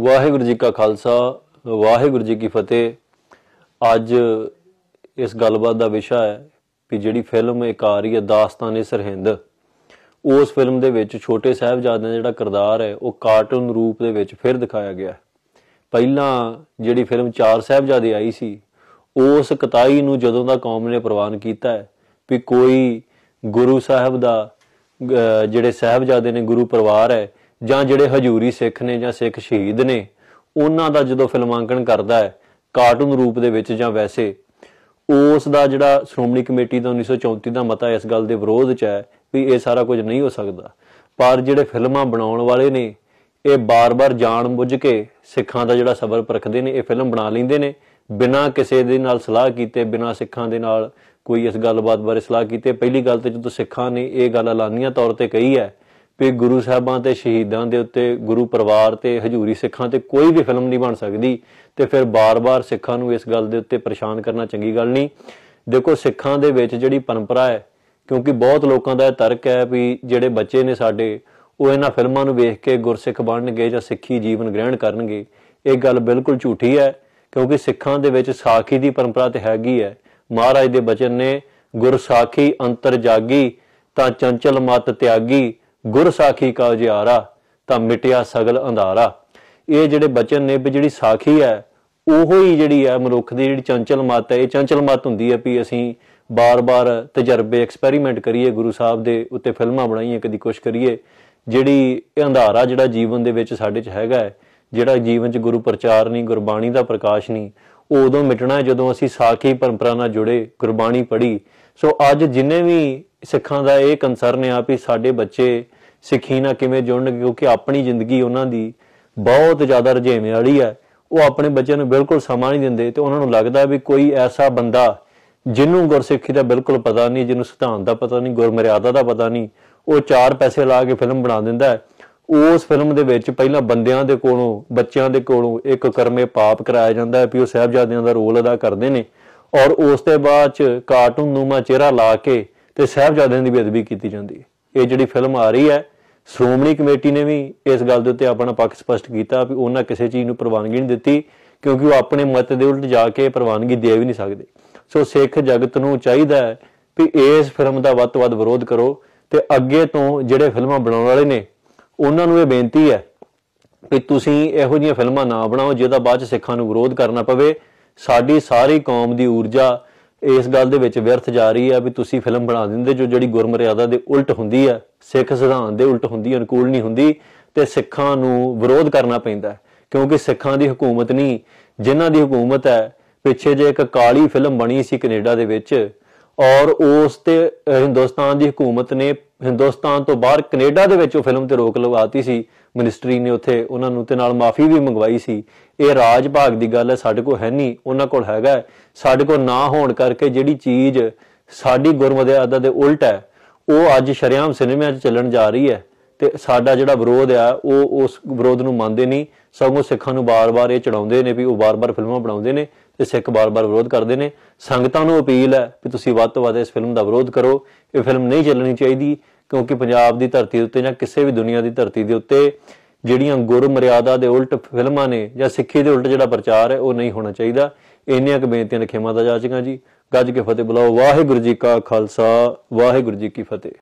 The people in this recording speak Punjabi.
ਵਾਹਿਗੁਰੂ ਜੀ ਕਾ ਖਾਲਸਾ ਵਾਹਿਗੁਰੂ ਜੀ ਕੀ ਫਤਿਹ ਅੱਜ ਇਸ ਗੱਲਬਾਤ ਦਾ ਵਿਸ਼ਾ ਹੈ ਕਿ ਜਿਹੜੀ ਫਿਲਮ ਇੱਕ ਆ ਰਹੀ ਹੈ ਦਾਸਤਾਨੇ ਸਰਹਿੰਦ ਉਸ ਫਿਲਮ ਦੇ ਵਿੱਚ ਛੋਟੇ ਸਾਹਿਬਜ਼ਾਦੇ ਦਾ ਜਿਹੜਾ ਕਿਰਦਾਰ ਹੈ ਉਹ ਕਾਰਟੂਨ ਰੂਪ ਦੇ ਵਿੱਚ ਫਿਰ ਦਿਖਾਇਆ ਗਿਆ ਪਹਿਲਾਂ ਜਿਹੜੀ ਫਿਲਮ ਚਾਰ ਸਾਹਿਬਜ਼ਾਦੇ ਆਈ ਸੀ ਉਸ ਕਤਾਈ ਨੂੰ ਜਦੋਂ ਦਾ ਕੌਮ ਨੇ ਪ੍ਰਵਾਨ ਕੀਤਾ ਹੈ ਵੀ ਕੋਈ ਗੁਰੂ ਸਾਹਿਬ ਦਾ ਜਿਹੜੇ ਸਾਹਿਬਜ਼ਾਦੇ ਨੇ ਗੁਰੂ ਪਰਿਵਾਰ ਹੈ ਜਾਂ ਜਿਹੜੇ ਹਜੂਰੀ ਸਿੱਖ ਨੇ ਜਾਂ ਸਿੱਖ ਸ਼ਹੀਦ ਨੇ ਉਹਨਾਂ ਦਾ ਜਦੋਂ ਫਿਲਮਾਂਕਣ ਕਰਦਾ ਹੈ ਕਾਰਟੂਨ ਰੂਪ ਦੇ ਵਿੱਚ ਜਾਂ ਵੈਸੇ ਉਸ ਦਾ ਜਿਹੜਾ ਸ਼੍ਰੋਮਣੀ ਕਮੇਟੀ ਦਾ 1934 ਦਾ ਮਤਾ ਇਸ ਗੱਲ ਦੇ ਵਿਰੋਧ 'ਚ ਹੈ ਵੀ ਇਹ ਸਾਰਾ ਕੁਝ ਨਹੀਂ ਹੋ ਸਕਦਾ ਪਰ ਜਿਹੜੇ ਫਿਲਮਾਂ ਬਣਾਉਣ ਵਾਲੇ ਨੇ ਇਹ ਬਾਰ-ਬਾਰ ਜਾਣ-ਬੁੱਝ ਕੇ ਸਿੱਖਾਂ ਦਾ ਜਿਹੜਾ ਸਬਰ ਪਰਖਦੇ ਨੇ ਇਹ ਫਿਲਮ ਬਣਾ ਲੈਂਦੇ ਨੇ ਬਿਨਾਂ ਕਿਸੇ ਦੇ ਨਾਲ ਸਲਾਹ ਕੀਤੇ ਬਿਨਾਂ ਸਿੱਖਾਂ ਦੇ ਨਾਲ ਕੋਈ ਇਸ ਗੱਲਬਾਤ ਬਾਰੇ ਸਲਾਹ ਕੀਤੇ ਪਹਿਲੀ ਗੱਲ ਤੇ ਜਦੋਂ ਸਿੱਖਾਂ ਨੇ ਇਹ ਗੱਲ ਐਲਾਨੀਆਂ ਤੌਰ ਤੇ ਕਹੀ ਹੈ ਵੀ ਗੁਰੂ ਸਾਹਿਬਾਂ ਤੇ ਸ਼ਹੀਦਾਂ ਦੇ ਉੱਤੇ ਗੁਰੂ ਪਰਿਵਾਰ ਤੇ ਹਜ਼ੂਰੀ ਸਿੱਖਾਂ ਤੇ ਕੋਈ ਵੀ ਫਿਲਮ ਨਹੀਂ ਬਣ ਸਕਦੀ ਤੇ ਫਿਰ ਬਾਰ-ਬਾਰ ਸਿੱਖਾਂ ਨੂੰ ਇਸ ਗੱਲ ਦੇ ਉੱਤੇ ਪਰੇਸ਼ਾਨ ਕਰਨਾ ਚੰਗੀ ਗੱਲ ਨਹੀਂ ਦੇਖੋ ਸਿੱਖਾਂ ਦੇ ਵਿੱਚ ਜਿਹੜੀ ਪਰੰਪਰਾ ਹੈ ਕਿਉਂਕਿ ਬਹੁਤ ਲੋਕਾਂ ਦਾ ਇਹ ਤਰਕ ਹੈ ਵੀ ਜਿਹੜੇ ਬੱਚੇ ਨੇ ਸਾਡੇ ਉਹ ਇਹਨਾਂ ਫਿਲਮਾਂ ਨੂੰ ਵੇਖ ਕੇ ਗੁਰਸਿੱਖ ਬਣਨਗੇ ਜਾਂ ਸਿੱਖੀ ਜੀਵਨ ਗ੍ਰਹਿਣ ਕਰਨਗੇ ਇਹ ਗੱਲ ਬਿਲਕੁਲ ਝੂਠੀ ਹੈ ਕਿਉਂਕਿ ਸਿੱਖਾਂ ਦੇ ਵਿੱਚ ਸਾਖੀ ਦੀ ਪਰੰਪਰਾ ਤੇ ਹੈਗੀ ਹੈ ਮਹਾਰਾਜ ਦੇ ਬਚਨ ਨੇ ਗੁਰਸਾਖੀ ਅੰਤਰ ਜਾਗੀ ਤਾਂ ਚੰਚਲ ਮਤ ਤਿਆਗੀ ਗੁਰ ਸਾਖੀ ਕਾ ਜਿਆਰਾ ਤਾਂ ਮਿਟਿਆ ਸਗਲ ਅੰਧਾਰਾ ਇਹ ਜਿਹੜੇ ਬਚਨ ਨੇ ਵੀ ਜਿਹੜੀ ਸਾਖੀ ਹੈ ਉਹੋ ਹੀ ਜਿਹੜੀ ਹੈ ਮਨੁੱਖ ਦੀ ਜਿਹੜੀ ਚੰਚਲ ਮਤ ਹੈ ਇਹ ਚੰਚਲ ਮਤ ਹੁੰਦੀ ਹੈ ਵੀ ਅਸੀਂ ਬਾਰ-ਬਾਰ ਤਜਰਬੇ ਐਕਸਪੈਰੀਮੈਂਟ ਕਰੀਏ ਗੁਰੂ ਸਾਹਿਬ ਦੇ ਉੱਤੇ ਫਿਲਮਾਂ ਬਣਾਈਏ ਕਦੀ ਕੁਛ ਕਰੀਏ ਜਿਹੜੀ ਇਹ ਅੰਧਾਰਾ ਜਿਹੜਾ ਜੀਵਨ ਦੇ ਵਿੱਚ ਸਾਡੇ 'ਚ ਹੈਗਾ ਜਿਹੜਾ ਜੀਵਨ 'ਚ ਗੁਰੂ ਪ੍ਰਚਾਰ ਨਹੀਂ ਗੁਰਬਾਣੀ ਦਾ ਪ੍ਰਕਾਸ਼ ਨਹੀਂ ਉਹ ਉਦੋਂ ਮਿਟਣਾ ਜਦੋਂ ਅਸੀਂ ਸਾਖੀ ਪਰੰਪਰਾ ਨਾਲ ਜੁੜੇ ਗੁਰਬਾਣੀ ਪੜ੍ਹੀ ਸੋ ਅੱਜ ਜਿੰਨੇ ਵੀ ਸਿੱਖਾਂ ਦਾ ਇਹ ਕੰਸਰਨ ਆ ਵੀ ਸਾਡੇ ਬੱਚੇ ਸਿੱਖੀ ਨਾਲ ਕਿਵੇਂ ਜੁੜਨਗੇ ਕਿਉਂਕਿ ਆਪਣੀ ਜ਼ਿੰਦਗੀ ਉਹਨਾਂ ਦੀ ਬਹੁਤ ਜ਼ਿਆਦਾ ਰਜੇਵੇਂ ਵਾਲੀ ਹੈ ਉਹ ਆਪਣੇ ਬੱਚਿਆਂ ਨੂੰ ਬਿਲਕੁਲ ਸਮਾਂ ਨਹੀਂ ਦਿੰਦੇ ਤੇ ਉਹਨਾਂ ਨੂੰ ਲੱਗਦਾ ਵੀ ਕੋਈ ਐਸਾ ਬੰਦਾ ਜਿਹਨੂੰ ਗੁਰਸਿੱਖੀ ਦਾ ਬਿਲਕੁਲ ਪਤਾ ਨਹੀਂ ਜਿਹਨੂੰ ਸਿਧਾਂਤ ਦਾ ਪਤਾ ਨਹੀਂ ਗੁਰਮਰਿਆਦਾ ਦਾ ਪਤਾ ਨਹੀਂ ਉਹ ਚਾਰ ਪੈਸੇ ਲਾ ਕੇ ਫਿਲਮ ਬਣਾ ਦਿੰਦਾ ਹੈ ਉਸ ਫਿਲਮ ਦੇ ਵਿੱਚ ਪਹਿਲਾਂ ਬੰਦਿਆਂ ਦੇ ਕੋਲੋਂ ਬੱਚਿਆਂ ਦੇ ਕੋਲੋਂ ਇੱਕ ਕਰਮੇ ਪਾਪ ਕਰਾਇਆ ਜਾਂਦਾ ਹੈ ਵੀ ਉਹ ਸਹਿਬਜ਼ਾਦਿਆਂ ਦਾ ਰੋਲ ਅਦਾ ਕਰਦੇ ਨੇ ਔਰ ਉਸ ਤੋਂ ਬਾਅਦ ਚ ਕਾਰਟੂਨ ਨੂਮਾ ਚਿਹਰਾ ਲਾ ਕੇ ਤੇ ਸਹਿਬਜ਼ਾਦਿਆਂ ਦੀ ਬੇਅਦਬੀ ਕੀਤੀ ਜਾਂਦੀ ਹੈ ਇਹ ਜਿਹੜੀ ਫਿਲਮ ਆ ਰਹੀ ਹੈ ਸ਼੍ਰੋਮਣੀ ਕਮੇਟੀ ਨੇ ਵੀ ਇਸ ਗੱਲ ਦੇ ਉੱਤੇ ਆਪਣਾ ਪੱਖ ਸਪਸ਼ਟ ਕੀਤਾ ਵੀ ਉਹਨਾਂ ਕਿਸੇ ਚੀਜ਼ ਨੂੰ ਪ੍ਰਵਾਨਗੀ ਨਹੀਂ ਦਿੱਤੀ ਕਿਉਂਕਿ ਉਹ ਆਪਣੇ ਮਤ ਦੇ ਉਲਟ ਜਾ ਕੇ ਪ੍ਰਵਾਨਗੀ ਦੇ ਵੀ ਨਹੀਂ ਸਕਦੇ ਸੋ ਸਿੱਖ ਜਗਤ ਨੂੰ ਚਾਹੀਦਾ ਹੈ ਵੀ ਇਸ ਫਿਲਮ ਦਾ ਵੱਧ ਤੋਂ ਵੱਧ ਵਿਰੋਧ ਕਰੋ ਤੇ ਅੱਗੇ ਤੋਂ ਜਿਹੜੇ ਫਿਲਮਾਂ ਬਣਾਉਣ ਵਾਲੇ ਨੇ ਉਹਨਾਂ ਨੂੰ ਇਹ ਬੇਨਤੀ ਹੈ ਕਿ ਤੁਸੀਂ ਇਹੋ ਜਿਹੀਆਂ ਫਿਲਮਾਂ ਨਾ ਬਣਾਓ ਜਿਹਦਾ ਬਾਅਦ ਚ ਸਿੱਖਾਂ ਨੂੰ ਵਿਰੋਧ ਕਰਨਾ ਪਵੇ ਸਾਡੀ ਸਾਰੀ ਕੌਮ ਦੀ ਊਰਜਾ ਇਸ ਗੱਲ ਦੇ ਵਿੱਚ ਵਿਅਰਥ ਜਾ ਰਹੀ ਹੈ ਵੀ ਤੁਸੀਂ ਫਿਲਮ ਬਣਾ ਦਿੰਦੇ ਜੋ ਜਿਹੜੀ ਗੁਰਮਰਿਆਦਾ ਦੇ ਉਲਟ ਹੁੰਦੀ ਹੈ ਸਿੱਖ ਸਿਧਾਂਤ ਦੇ ਉਲਟ ਹੁੰਦੀ ਅਨੁਕੂਲ ਨਹੀਂ ਹੁੰਦੀ ਤੇ ਸਿੱਖਾਂ ਨੂੰ ਵਿਰੋਧ ਕਰਨਾ ਪੈਂਦਾ ਕਿਉਂਕਿ ਸਿੱਖਾਂ ਦੀ ਹਕੂਮਤ ਨਹੀਂ ਜਿਨ੍ਹਾਂ ਦੀ ਹਕੂਮਤ ਹੈ ਪਿੱਛੇ ਜੇ ਇੱਕ ਕਾਲੀ ਫਿਲਮ ਬਣੀ ਸੀ ਕੈਨੇਡਾ ਦੇ ਵਿੱਚ ਔਰ ਉਸ ਤੇ ਹਿੰਦੁਸਤਾਨ ਦੀ ਹਕੂਮਤ ਨੇ ਹਿੰਦੁਸਤਾਨ ਤੋਂ ਬਾਹਰ ਕੈਨੇਡਾ ਦੇ ਵਿੱਚ ਉਹ ਫਿਲਮ ਤੇ ਰੋਕ ਲਗਾਤੀ ਸੀ ਮਿਨਿਸਟਰੀ ਨੇ ਉੱਥੇ ਉਹਨਾਂ ਨੂੰ ਤੇ ਨਾਲ ਮਾਫੀ ਵੀ ਮੰਗਵਾਈ ਸੀ ਇਹ ਰਾਜ ਭਾਗ ਦੀ ਗੱਲ ਹੈ ਸਾਡੇ ਕੋਲ ਹੈ ਨਹੀਂ ਉਹਨਾਂ ਕੋਲ ਹੈਗਾ ਸਾਡੇ ਕੋਲ ਨਾ ਹੋਣ ਕਰਕੇ ਜਿਹੜੀ ਚੀਜ਼ ਸਾਡੀ ਗੁਰਮਤਿ ਦੇ ਉਲਟ ਹੈ ਉਹ ਅੱਜ ਸ਼ਰਿਆਮ ਸਿਨੇਮਿਆਂ 'ਚ ਚੱਲਣ ਜਾ ਰਹੀ ਹੈ ਤੇ ਸਾਡਾ ਜਿਹੜਾ ਵਿਰੋਧ ਆ ਉਹ ਉਸ ਵਿਰੋਧ ਨੂੰ ਮੰਨਦੇ ਨਹੀਂ ਸਗੋਂ ਸਿੱਖਾਂ ਨੂੰ ਬਾਰ-ਬਾਰ ਇਹ ਚੜਾਉਂਦੇ ਨੇ ਵੀ ਉਹ ਬਾਰ-ਬਾਰ ਫਿਲਮਾਂ ਬਣਾਉਂਦੇ ਨੇ ਤੇ ਸਿੱਖ ਬਾਰ-ਬਾਰ ਵਿਰੋਧ ਕਰਦੇ ਨੇ ਸੰਗਤਾਂ ਨੂੰ ਅਪੀਲ ਹੈ ਕਿ ਤੁਸੀਂ ਵੱਧ ਤੋਂ ਵੱਧ ਇਸ ਫਿਲਮ ਦਾ ਵਿਰੋਧ ਕਰੋ ਇਹ ਫਿਲਮ ਨਹੀਂ ਚੱਲਣੀ ਚਾਹੀਦੀ ਕਿਉਂਕਿ ਪੰਜਾਬ ਦੀ ਧਰਤੀ ਉੱਤੇ ਜਾਂ ਕਿਸੇ ਵੀ ਦੁਨੀਆ ਦੀ ਧਰਤੀ ਦੇ ਉੱਤੇ ਜਿਹੜੀਆਂ ਗੁਰ ਮਰਿਆਦਾ ਦੇ ਉਲਟ ਫਿਲਮਾਂ ਨੇ ਜਾਂ ਸਿੱਖੀ ਦੇ ਉਲਟ ਜਿਹੜਾ ਪ੍ਰਚਾਰ ਹੈ ਉਹ ਨਹੀਂ ਹੋਣਾ ਚਾਹੀਦਾ ਇੰਨੀਆਂ ਕੁ ਬੇਨਤੀਆਂ ਰੱਖੇ ਮਾਤਾ ਦਾ ਜਾਚਕਾਂ ਜੀ ਗੱਜ ਕੇ ਫਤਿਹ ਬੁਲਾਓ ਵਾਹਿਗੁਰੂ ਜੀ ਕਾ ਖਾਲਸਾ ਵਾਹਿਗੁਰੂ ਜੀ ਕੀ ਫਤਿਹ